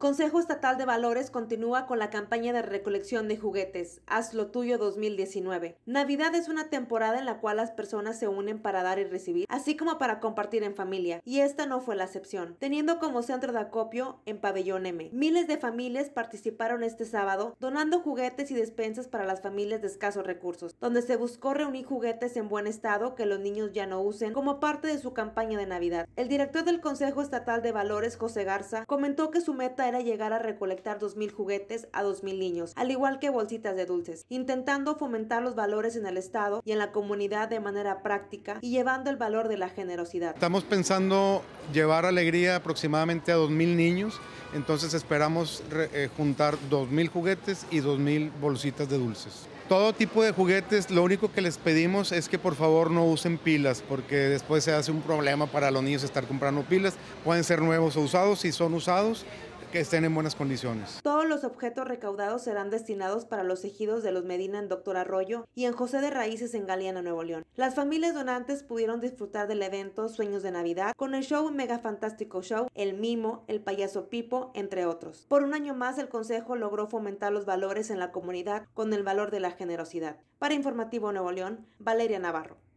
Consejo Estatal de Valores continúa con la campaña de recolección de juguetes, lo Tuyo 2019. Navidad es una temporada en la cual las personas se unen para dar y recibir, así como para compartir en familia, y esta no fue la excepción, teniendo como centro de acopio en Pabellón M. Miles de familias participaron este sábado donando juguetes y despensas para las familias de escasos recursos, donde se buscó reunir juguetes en buen estado que los niños ya no usen como parte de su campaña de Navidad. El director del Consejo Estatal de Valores, José Garza, comentó que su meta a llegar a recolectar 2.000 juguetes a 2.000 niños, al igual que bolsitas de dulces, intentando fomentar los valores en el Estado y en la comunidad de manera práctica y llevando el valor de la generosidad. Estamos pensando llevar alegría aproximadamente a 2.000 niños. Entonces esperamos eh, juntar juntar 2.000 juguetes y 2.000 bolsitas de dulces. Todo tipo de juguetes, lo único que les pedimos es que por favor no usen pilas, porque después se hace un problema para los niños estar comprando pilas. Pueden ser nuevos o usados, si son usados, que estén en buenas condiciones. Todos los objetos recaudados serán destinados para los ejidos de los Medina en Doctor Arroyo y en José de Raíces en Galeana, Nuevo León. Las familias donantes pudieron disfrutar del evento Sueños de Navidad con el show Mega Fantástico Show, El Mimo, El Payaso Pipo, entre otros. Por un año más, el Consejo logró fomentar los valores en la comunidad con el valor de la generosidad. Para Informativo Nuevo León, Valeria Navarro.